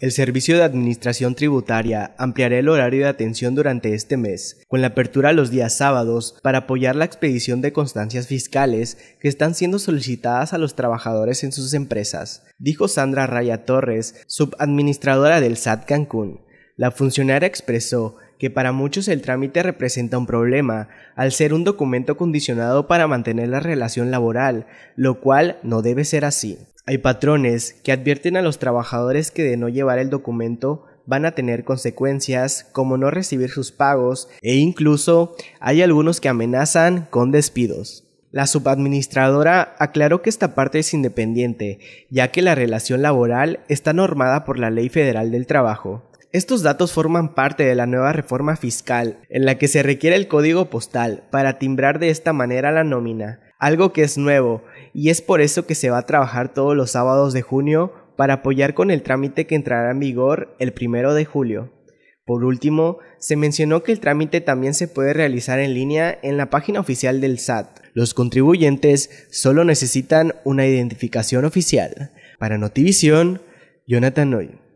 El Servicio de Administración Tributaria ampliará el horario de atención durante este mes, con la apertura los días sábados, para apoyar la expedición de constancias fiscales que están siendo solicitadas a los trabajadores en sus empresas, dijo Sandra Raya Torres, subadministradora del SAT Cancún. La funcionaria expresó que para muchos el trámite representa un problema, al ser un documento condicionado para mantener la relación laboral, lo cual no debe ser así. Hay patrones que advierten a los trabajadores que de no llevar el documento van a tener consecuencias como no recibir sus pagos e incluso hay algunos que amenazan con despidos. La subadministradora aclaró que esta parte es independiente, ya que la relación laboral está normada por la Ley Federal del Trabajo. Estos datos forman parte de la nueva reforma fiscal, en la que se requiere el código postal para timbrar de esta manera la nómina, algo que es nuevo, y es por eso que se va a trabajar todos los sábados de junio para apoyar con el trámite que entrará en vigor el primero de julio. Por último, se mencionó que el trámite también se puede realizar en línea en la página oficial del SAT. Los contribuyentes solo necesitan una identificación oficial. Para Notivisión, Jonathan Noy.